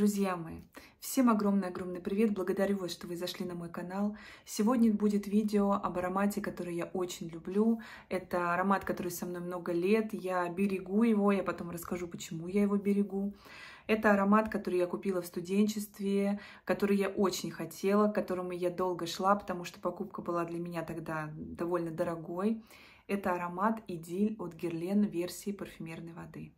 Друзья мои, всем огромный-огромный привет, благодарю вас, что вы зашли на мой канал. Сегодня будет видео об аромате, который я очень люблю. Это аромат, который со мной много лет, я берегу его, я потом расскажу, почему я его берегу. Это аромат, который я купила в студенчестве, который я очень хотела, к которому я долго шла, потому что покупка была для меня тогда довольно дорогой. Это аромат «Идиль» от Герлен версии парфюмерной воды.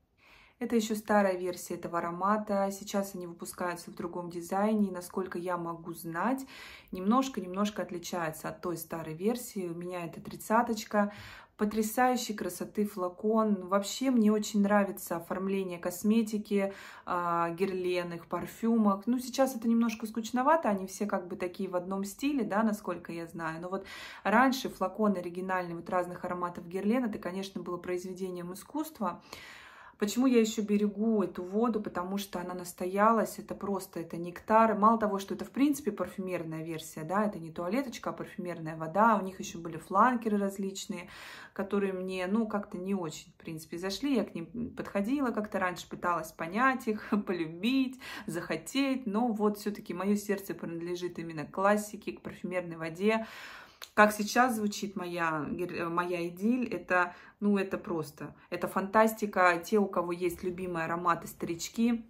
Это еще старая версия этого аромата. Сейчас они выпускаются в другом дизайне. И, насколько я могу знать, немножко-немножко отличается от той старой версии. У меня это тридцаточка. Потрясающей красоты флакон. Вообще мне очень нравится оформление косметики, а, герлен, их парфюмов. Ну, сейчас это немножко скучновато, они все как бы такие в одном стиле, да, насколько я знаю. Но вот раньше флаконы оригинальные вот разных ароматов герлен, это, конечно, было произведением искусства. Почему я еще берегу эту воду? Потому что она настоялась, это просто, это нектар. мало того, что это в принципе парфюмерная версия, да, это не туалеточка, а парфюмерная вода. У них еще были фланкеры различные, которые мне, ну, как-то не очень, в принципе, зашли. Я к ним подходила как-то раньше, пыталась понять их, полюбить, захотеть. Но вот все-таки мое сердце принадлежит именно к классике, к парфюмерной воде. Как сейчас звучит моя, моя идиль, это ну это просто, это фантастика. Те, у кого есть любимые ароматы старички,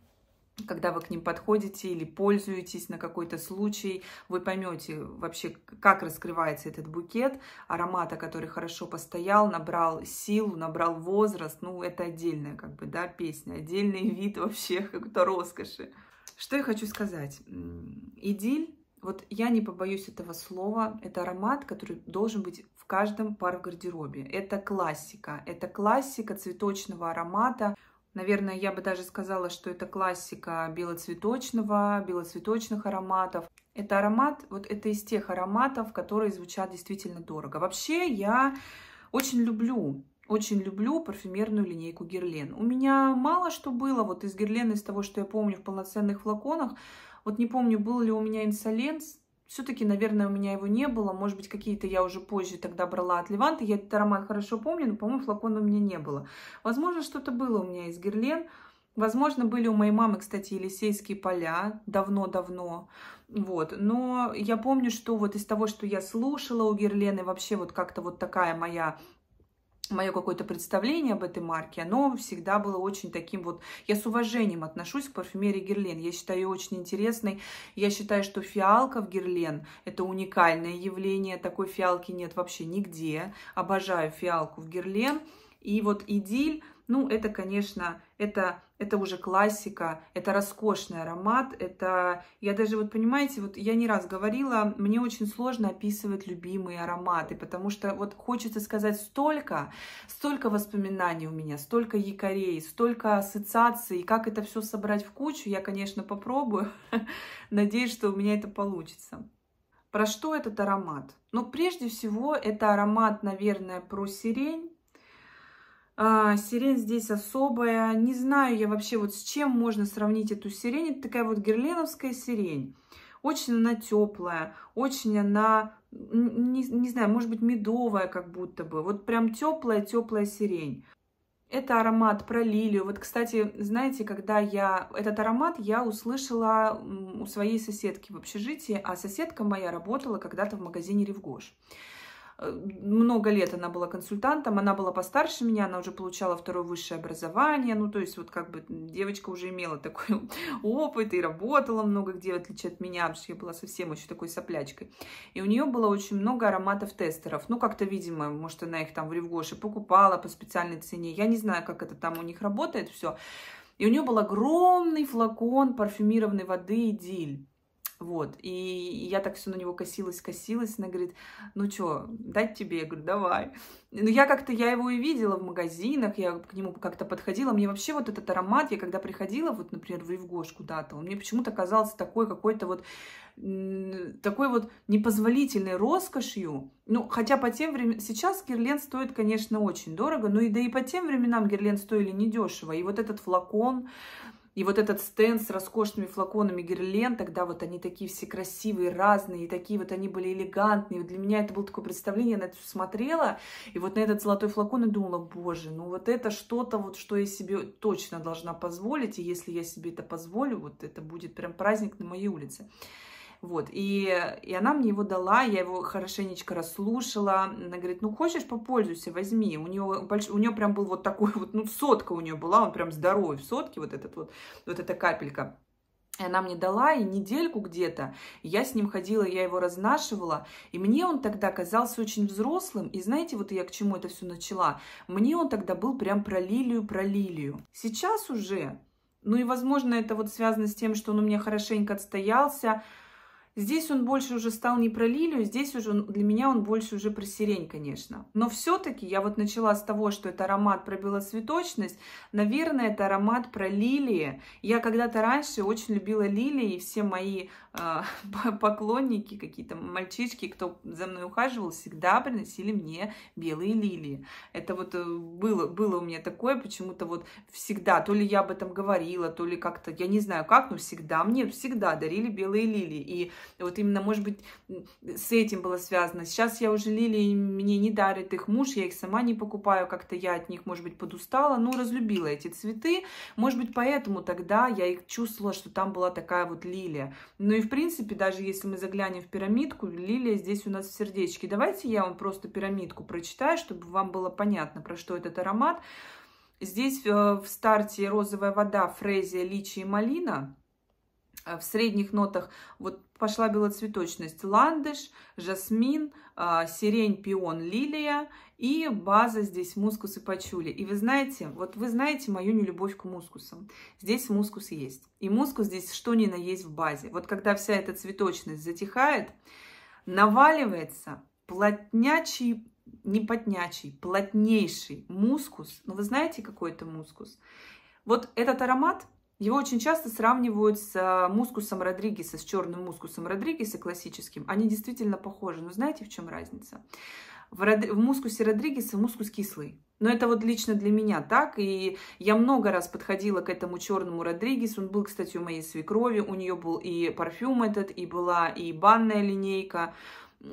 когда вы к ним подходите или пользуетесь на какой-то случай, вы поймете вообще, как раскрывается этот букет аромата, который хорошо постоял, набрал силу, набрал возраст. Ну, это отдельная как бы, да, песня, отдельный вид вообще какой-то роскоши. Что я хочу сказать? Идиль вот я не побоюсь этого слова. Это аромат, который должен быть в каждом паре в гардеробе. Это классика. Это классика цветочного аромата. Наверное, я бы даже сказала, что это классика белоцветочного, белоцветочных ароматов. Это аромат, вот это из тех ароматов, которые звучат действительно дорого. Вообще, я очень люблю очень люблю парфюмерную линейку Герлен. У меня мало что было вот из Герлен, из того, что я помню в полноценных флаконах. Вот не помню, был ли у меня инсоленс, все-таки, наверное, у меня его не было. Может быть, какие-то я уже позже тогда брала от Леванта. Я этот аромат хорошо помню, но, по-моему, флакона у меня не было. Возможно, что-то было у меня из Герлен. Возможно, были у моей мамы, кстати, Елисейские поля давно-давно. Вот. Но я помню, что вот из того, что я слушала у Герлены, вообще вот как-то вот такая моя мое какое-то представление об этой марке, оно всегда было очень таким вот... Я с уважением отношусь к парфюмерии Герлен. Я считаю ее очень интересной. Я считаю, что фиалка в Герлен – это уникальное явление. Такой фиалки нет вообще нигде. Обожаю фиалку в Герлен. И вот идиль, ну, это, конечно, это, это уже классика, это роскошный аромат, это... Я даже, вот понимаете, вот я не раз говорила, мне очень сложно описывать любимые ароматы, потому что вот хочется сказать столько, столько воспоминаний у меня, столько якорей, столько ассоциаций, как это все собрать в кучу, я, конечно, попробую, надеюсь, что у меня это получится. Про что этот аромат? Ну, прежде всего, это аромат, наверное, про сирень, а, сирень здесь особая. Не знаю я вообще, вот с чем можно сравнить эту сирень. Это такая вот герленовская сирень. Очень она теплая, очень она, не, не знаю, может быть, медовая как будто бы. Вот прям теплая-теплая сирень. Это аромат про лилию. Вот, кстати, знаете, когда я... Этот аромат я услышала у своей соседки в общежитии, а соседка моя работала когда-то в магазине «Ревгош». Э, много лет она была консультантом, она была постарше меня, она уже получала второе высшее образование, ну, то есть вот как бы девочка уже имела такой опыт и работала много где, в отличие от меня, потому что я была совсем еще такой соплячкой. И у нее было очень много ароматов тестеров, ну, как-то, видимо, может, она их там в Ревгоше покупала по специальной цене, я не знаю, как это там у них работает все. И у нее был огромный флакон парфюмированной воды «Идиль». Вот, и я так все на него косилась, косилась, она говорит, ну что, дать тебе? Я говорю, давай. Ну, я как-то, я его и видела в магазинах, я к нему как-то подходила, мне вообще вот этот аромат, я когда приходила, вот, например, в Евгош куда-то, он мне почему-то казался такой какой-то вот, такой вот непозволительной роскошью. Ну, хотя по тем временам, сейчас герлен стоит, конечно, очень дорого, но и да и по тем временам герлен стоили недешево. И вот этот флакон, и вот этот стенд с роскошными флаконами Герлен тогда вот они такие все красивые, разные, и такие вот они были элегантные. Вот для меня это было такое представление, я на это все смотрела, и вот на этот золотой флакон и думала, боже, ну вот это что-то вот, что я себе точно должна позволить, и если я себе это позволю, вот это будет прям праздник на моей улице. Вот, и, и она мне его дала, я его хорошенечко расслушала. Она говорит, ну хочешь, попользуйся, возьми. У нее, больш... у нее прям был вот такой вот, ну сотка у нее была, он прям здоровый в сотке, вот этот вот, вот эта капелька. И она мне дала, и недельку где-то я с ним ходила, я его разнашивала, и мне он тогда казался очень взрослым, и знаете, вот я к чему это все начала, мне он тогда был прям про лилию, про лилию. Сейчас уже, ну и возможно это вот связано с тем, что он у меня хорошенько отстоялся, Здесь он больше уже стал не про лилию, здесь уже для меня он больше уже про сирень, конечно. Но все-таки я вот начала с того, что это аромат про белоцветочность. Наверное, это аромат про лилии. Я когда-то раньше очень любила лилии, и все мои а, поклонники, какие-то мальчишки, кто за мной ухаживал, всегда приносили мне белые лилии. Это вот э, было, было у меня такое, почему-то вот всегда, то ли я об этом говорила, то ли как-то, я не знаю как, но всегда мне всегда дарили белые лилии. И вот именно, может быть, с этим было связано. Сейчас я уже лилии, мне не дарит их муж, я их сама не покупаю, как-то я от них, может быть, подустала, но разлюбила эти цветы. Может быть, поэтому тогда я их чувствовала, что там была такая вот лилия. Ну и в принципе, даже если мы заглянем в пирамидку, лилия здесь у нас в сердечке. Давайте я вам просто пирамидку прочитаю, чтобы вам было понятно, про что этот аромат. Здесь э, в старте розовая вода, фрезия, личи и малина. А, в средних нотах вот пошла белоцветочность ландыш, жасмин, а, сирень, пион, лилия и база здесь мускус и пачули. И вы знаете, вот вы знаете мою нелюбовь к мускусам. Здесь мускус есть. И мускус здесь что ни на есть в базе. Вот когда вся эта цветочность затихает, наваливается плотнячий не потнячий, плотнейший мускус. Ну, вы знаете, какой это мускус? Вот этот аромат его очень часто сравнивают с э, мускусом Родригеса, с черным мускусом Родригеса классическим. Они действительно похожи, но знаете, в чем разница? В, Род... в мускусе Родригеса мускус кислый. Но это вот лично для меня так, и я много раз подходила к этому черному Родригесу, он был, кстати, у моей свекрови, у нее был и парфюм этот, и была и банная линейка,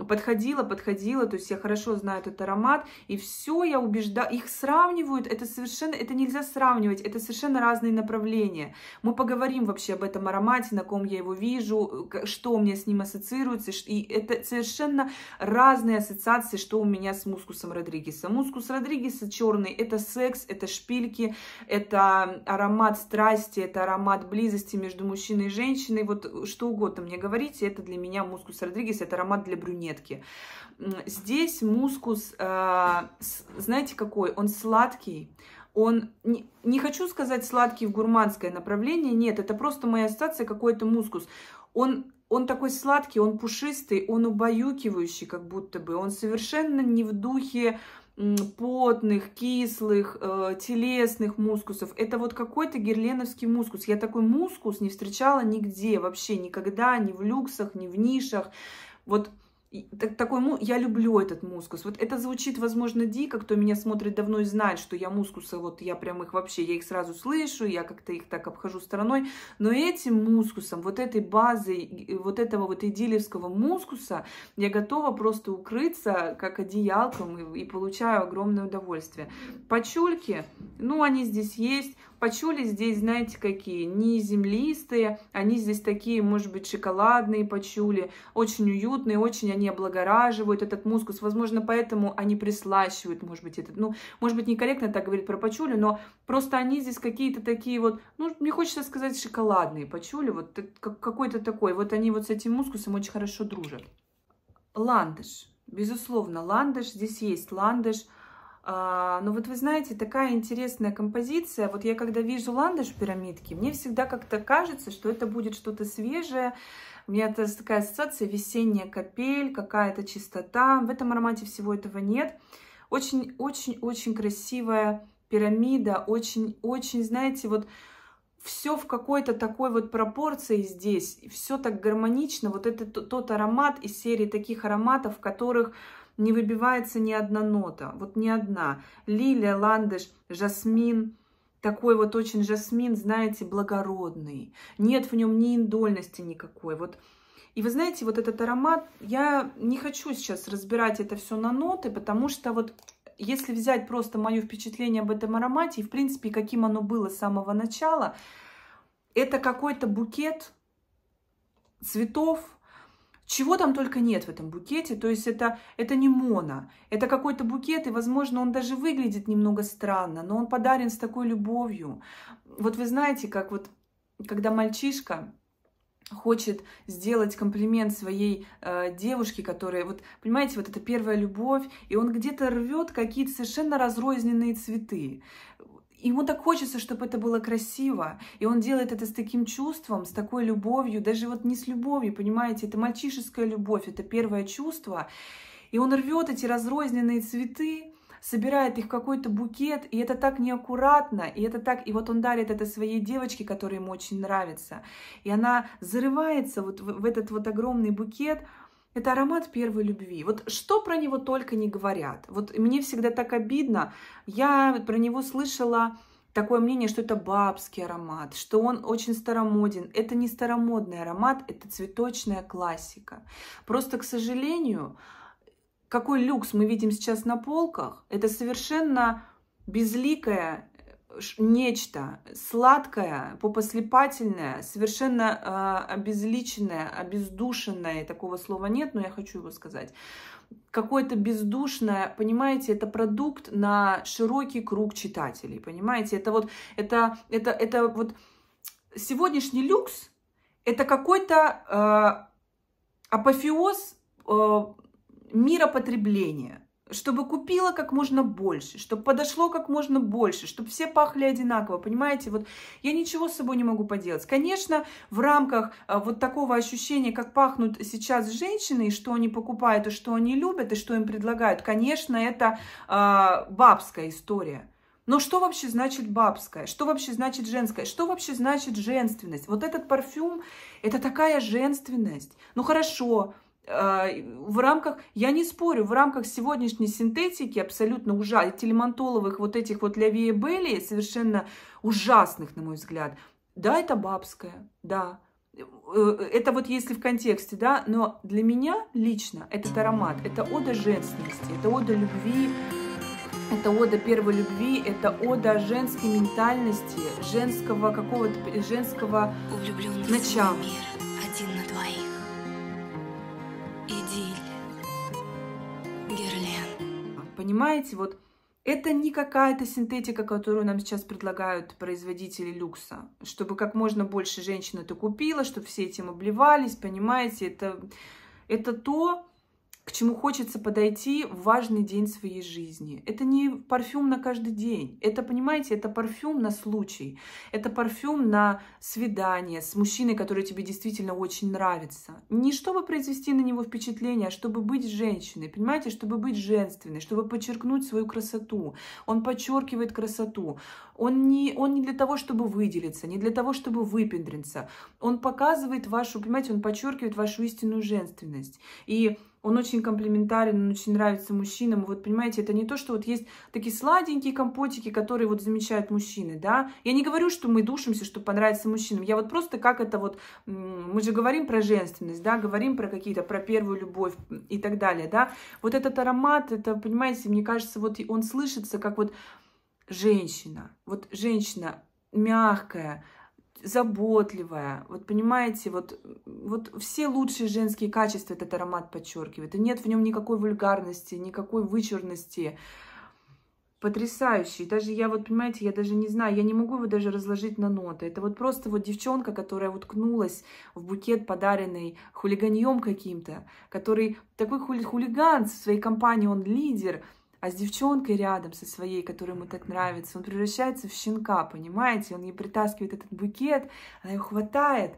подходила, подходила, то есть я хорошо знаю этот аромат, и все, я убеждаю, их сравнивают, это совершенно, это нельзя сравнивать, это совершенно разные направления. Мы поговорим вообще об этом аромате, на ком я его вижу, что у меня с ним ассоциируется, и это совершенно разные ассоциации, что у меня с мускусом Родригеса. Мускус Родригеса черный, это секс, это шпильки, это аромат страсти, это аромат близости между мужчиной и женщиной, вот что угодно мне говорите, это для меня мускус Родригес, это аромат для брюнета брюнетки. Здесь мускус, э, знаете какой, он сладкий, он, не, не хочу сказать сладкий в гурманское направление, нет, это просто моя ассоциация, какой-то мускус. Он, он такой сладкий, он пушистый, он убаюкивающий как будто бы, он совершенно не в духе потных, кислых, э, телесных мускусов. Это вот какой-то герленовский мускус. Я такой мускус не встречала нигде вообще, никогда, ни в люксах, ни в нишах. Вот так, такой, му... я люблю этот мускус. Вот это звучит, возможно, дико, кто меня смотрит давно и знает, что я мускусы, вот я прям их вообще, я их сразу слышу, я как-то их так обхожу стороной. Но этим мускусом, вот этой базой, вот этого вот идилевского мускуса я готова просто укрыться как одеялком и, и получаю огромное удовольствие. Пачульки, ну, они здесь есть. Почули здесь, знаете, какие? Не землистые, они здесь такие, может быть, шоколадные Почули, очень уютные, очень они облагораживают этот мускус. Возможно, поэтому они прислащивают, может быть, этот, ну, может быть, некорректно так говорить про почули, но просто они здесь какие-то такие вот, ну, мне хочется сказать, шоколадные Почули, вот какой-то такой. Вот они вот с этим мускусом очень хорошо дружат. Ландыш. Безусловно, ландыш. Здесь есть ландыш. А, но вот вы знаете, такая интересная композиция. Вот я когда вижу ландыш пирамидки, мне всегда как-то кажется, что это будет что-то свежее. У меня это такая ассоциация весенняя капель, какая-то чистота. В этом аромате всего этого нет. Очень-очень-очень красивая пирамида. Очень-очень, знаете, вот все в какой-то такой вот пропорции здесь, все так гармонично. Вот это тот аромат из серии таких ароматов, в которых не выбивается ни одна нота, вот ни одна. Лилия, ландыш, жасмин, такой вот очень жасмин, знаете, благородный. Нет в нем ни индольности никакой. Вот и вы знаете, вот этот аромат, я не хочу сейчас разбирать это все на ноты, потому что вот если взять просто мое впечатление об этом аромате, и в принципе, каким оно было с самого начала, это какой-то букет цветов, чего там только нет в этом букете, то есть это, это не моно, это какой-то букет, и, возможно, он даже выглядит немного странно, но он подарен с такой любовью. Вот вы знаете, как вот, когда мальчишка хочет сделать комплимент своей э, девушке, которая, вот, понимаете, вот это первая любовь, и он где-то рвет какие-то совершенно разрозненные цветы. Ему так хочется, чтобы это было красиво. И он делает это с таким чувством, с такой любовью, даже вот не с любовью, понимаете, это мальчишеская любовь, это первое чувство. И он рвет эти разрозненные цветы, собирает их в какой-то букет, и это так неаккуратно, и это так, и вот он дарит это своей девочке, которая ему очень нравится, и она зарывается вот в, в этот вот огромный букет, это аромат первой любви. Вот что про него только не говорят. Вот мне всегда так обидно. Я про него слышала такое мнение, что это бабский аромат, что он очень старомоден. Это не старомодный аромат, это цветочная классика. Просто, к сожалению, какой люкс мы видим сейчас на полках, это совершенно безликая нечто сладкое, попослепательное, совершенно э, обезличенное, обездушенное, такого слова нет, но я хочу его сказать, какое-то бездушное, понимаете, это продукт на широкий круг читателей, понимаете, это вот, это, это, это вот сегодняшний люкс, это какой-то э, апофеоз э, а, мира потребления, чтобы купила как можно больше, чтобы подошло как можно больше, чтобы все пахли одинаково, понимаете? Вот я ничего с собой не могу поделать. Конечно, в рамках э, вот такого ощущения, как пахнут сейчас женщины, и что они покупают, и что они любят, и что им предлагают, конечно, это э, бабская история. Но что вообще значит бабская? Что вообще значит женская? Что вообще значит женственность? Вот этот парфюм – это такая женственность. Ну хорошо, а, в рамках, я не спорю, в рамках сегодняшней синтетики абсолютно ужасных, телемонтоловых вот этих вот Лявея Белли, совершенно ужасных, на мой взгляд. Да, это бабская, да. Э, это вот если в контексте, да, но для меня лично этот аромат, это ода женственности, это ода любви, это ода первой любви, это ода женской ментальности, женского какого-то, женского начала. Мир, один на понимаете, вот это не какая-то синтетика, которую нам сейчас предлагают производители люкса, чтобы как можно больше женщин это купила, чтобы все этим обливались, понимаете, это, это то, к чему хочется подойти в важный день своей жизни. Это не парфюм на каждый день. Это, понимаете, это парфюм на случай. Это парфюм на свидание с мужчиной, который тебе действительно очень нравится. Не чтобы произвести на него впечатление, а чтобы быть женщиной, понимаете, чтобы быть женственной, чтобы подчеркнуть свою красоту. Он подчеркивает красоту. Он не, он не для того, чтобы выделиться, не для того, чтобы выпендриться. Он показывает вашу, понимаете, он подчеркивает вашу истинную женственность. И он очень комплиментарен, он очень нравится мужчинам. Вот, понимаете, это не то, что вот есть такие сладенькие компотики, которые вот замечают мужчины, да. Я не говорю, что мы душимся, что понравится мужчинам. Я вот просто как это вот... Мы же говорим про женственность, да, говорим про какие-то, про первую любовь и так далее, да. Вот этот аромат, это, понимаете, мне кажется, вот он слышится как вот женщина. Вот женщина мягкая, заботливая. Вот понимаете, вот, вот все лучшие женские качества этот аромат подчеркивает. И нет в нем никакой вульгарности, никакой вычурности. Потрясающий. Даже я вот, понимаете, я даже не знаю, я не могу его даже разложить на ноты. Это вот просто вот девчонка, которая уткнулась в букет, подаренный хулиганьем каким-то, который такой хули хулиган в своей компании, он лидер – а с девчонкой рядом, со своей, которая ему так нравится, он превращается в щенка, понимаете? Он ей притаскивает этот букет, она его хватает,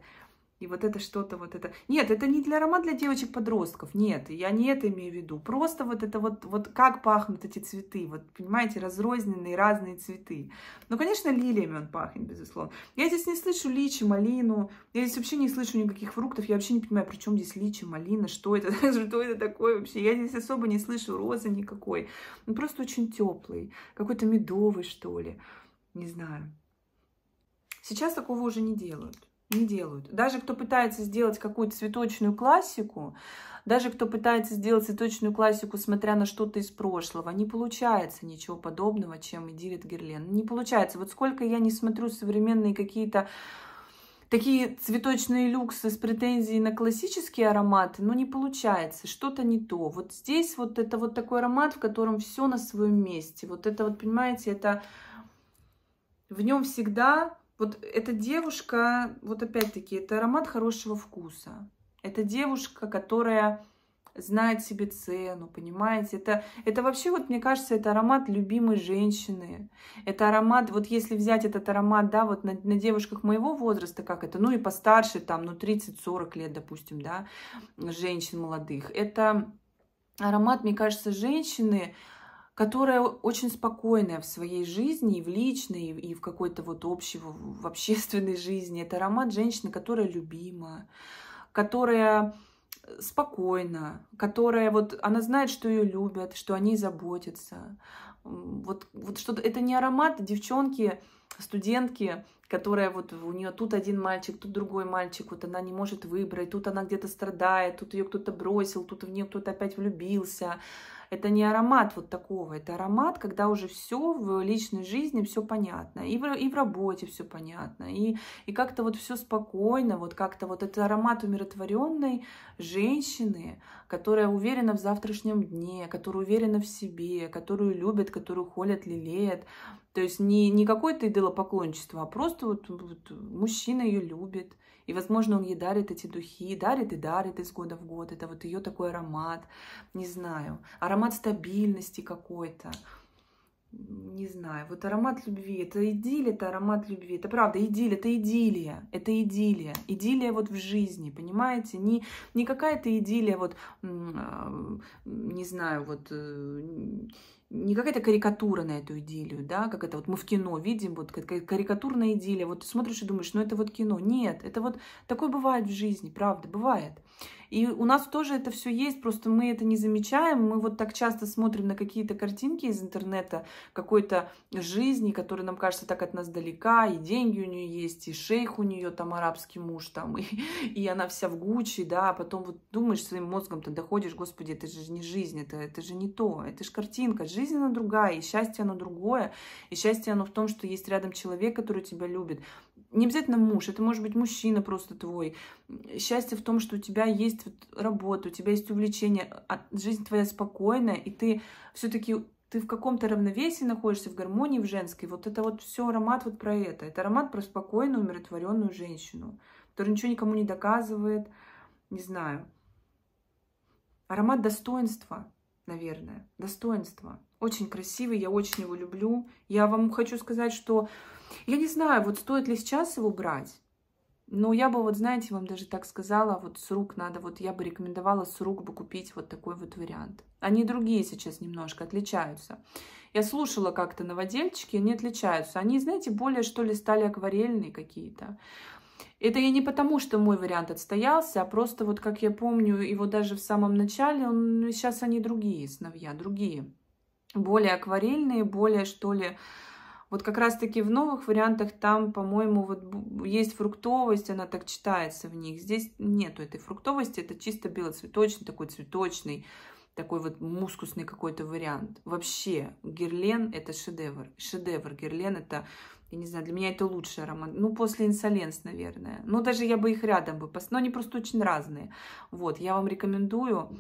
и вот это что-то, вот это... Нет, это не для аромат для девочек-подростков. Нет, я не это имею в виду. Просто вот это вот, вот как пахнут эти цветы. Вот, понимаете, разрозненные разные цветы. Ну, конечно, лилиями он пахнет, безусловно. Я здесь не слышу личи, малину. Я здесь вообще не слышу никаких фруктов. Я вообще не понимаю, при чем здесь личи, малина, что это, что это такое вообще. Я здесь особо не слышу розы никакой. Он ну, просто очень теплый. Какой-то медовый, что ли. Не знаю. Сейчас такого уже не делают не делают. Даже кто пытается сделать какую-то цветочную классику, даже кто пытается сделать цветочную классику, смотря на что-то из прошлого, не получается ничего подобного, чем Эдивит Герлен. Не получается. Вот сколько я не смотрю современные какие-то такие цветочные люксы с претензией на классические ароматы, ну не получается, что-то не то. Вот здесь вот это вот такой аромат, в котором все на своем месте. Вот это вот, понимаете, это в нем всегда вот эта девушка, вот опять-таки, это аромат хорошего вкуса. Это девушка, которая знает себе цену, понимаете? Это, это вообще, вот мне кажется, это аромат любимой женщины. Это аромат, вот если взять этот аромат, да, вот на, на девушках моего возраста, как это, ну и постарше, там, ну 30-40 лет, допустим, да, женщин молодых. Это аромат, мне кажется, женщины, которая очень спокойная в своей жизни, и в личной, и в какой-то вот общей, в общественной жизни. Это аромат женщины, которая любима, которая э, спокойна, которая вот, она знает, что ее любят, что они заботятся. Вот, вот что-то, это не аромат девчонки, студентки, которая вот у нее тут один мальчик, тут другой мальчик, вот она не может выбрать, тут она где-то страдает, тут ее кто-то бросил, тут в нее кто-то опять влюбился. Это не аромат вот такого, это аромат, когда уже все в личной жизни все понятно, и в, и в работе все понятно, и, и как-то вот все спокойно, вот как-то вот это аромат умиротворенной женщины, которая уверена в завтрашнем дне, которая уверена в себе, которую любят, которую холят, лелеют. То есть не, не какое-то идолопоклонничество, а просто просто вот, вот мужчина ее любит, и, возможно, он ей дарит эти духи, дарит и дарит из года в год. Это вот ее такой аромат, не знаю, аромат стабильности какой-то. Не знаю, вот аромат любви, это идиллия, это аромат любви, это правда, идиллия, это идиллия, это идиллия, идиллия вот в жизни, понимаете, не, не какая-то идиллия вот, а, не знаю, вот э, не какая-то карикатура на эту идиллию, да, как это вот мы в кино видим, вот карикатурная идиллия, вот ты смотришь и думаешь, ну это вот кино. Нет, это вот такое бывает в жизни, правда, бывает. И у нас тоже это все есть, просто мы это не замечаем. Мы вот так часто смотрим на какие-то картинки из интернета, какой-то жизни, которая нам кажется так от нас далека, и деньги у нее есть, и шейх у нее там арабский муж, там, и, и она вся в гучи, да, а потом вот думаешь своим мозгом, ты доходишь, господи, это же не жизнь, это, это же не то, это же картинка, жизнь она другая, и счастье оно другое, и счастье оно в том, что есть рядом человек, который тебя любит, не обязательно муж, это может быть мужчина просто твой. Счастье в том, что у тебя есть работа, у тебя есть увлечение, а жизнь твоя спокойная, и ты все-таки ты в каком-то равновесии находишься, в гармонии, в женской. Вот это вот все аромат вот про это. Это аромат про спокойную, умиротворенную женщину, которая ничего никому не доказывает, не знаю. Аромат достоинства, наверное, достоинства. Очень красивый, я очень его люблю. Я вам хочу сказать, что я не знаю, вот стоит ли сейчас его брать. Но я бы, вот знаете, вам даже так сказала, вот с рук надо, вот я бы рекомендовала с рук бы купить вот такой вот вариант. Они другие сейчас немножко отличаются. Я слушала как-то новодельчики, они отличаются. Они, знаете, более что ли стали акварельные какие-то. Это я не потому, что мой вариант отстоялся, а просто вот как я помню его даже в самом начале, он, сейчас они другие сновья другие более акварельные, более, что ли, вот как раз-таки в новых вариантах там, по-моему, вот есть фруктовость, она так читается в них. Здесь нету этой фруктовости, это чисто белоцветочный, такой цветочный, такой вот мускусный какой-то вариант. Вообще, герлен – это шедевр. Шедевр герлен – это, я не знаю, для меня это лучший аромат. Ну, после инсоленс, наверное. Ну, даже я бы их рядом бы поставила, но они просто очень разные. Вот, я вам рекомендую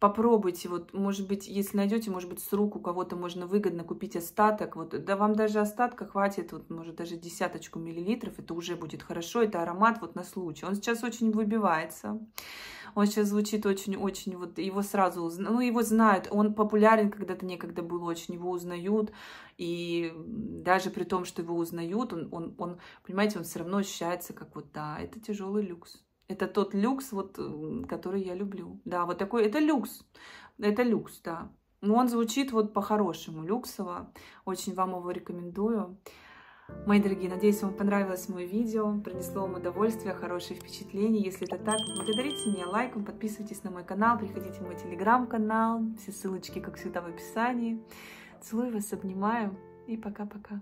попробуйте, вот, может быть, если найдете, может быть, с рук у кого-то можно выгодно купить остаток, вот, да вам даже остатка хватит, вот, может, даже десяточку миллилитров, это уже будет хорошо, это аромат вот на случай. Он сейчас очень выбивается, он сейчас звучит очень-очень, вот, его сразу, ну, его знают, он популярен когда-то некогда был очень, его узнают, и даже при том, что его узнают, он, он, он понимаете, он все равно ощущается как вот, да, это тяжелый люкс. Это тот люкс, вот, который я люблю. Да, вот такой, это люкс. Это люкс, да. Но он звучит вот по-хорошему, люксово. Очень вам его рекомендую. Мои дорогие, надеюсь, вам понравилось мое видео, принесло вам удовольствие, хорошие впечатления. Если это так, благодарите меня лайком, подписывайтесь на мой канал, приходите в мой телеграм-канал. Все ссылочки, как всегда, в описании. Целую вас, обнимаю и пока-пока.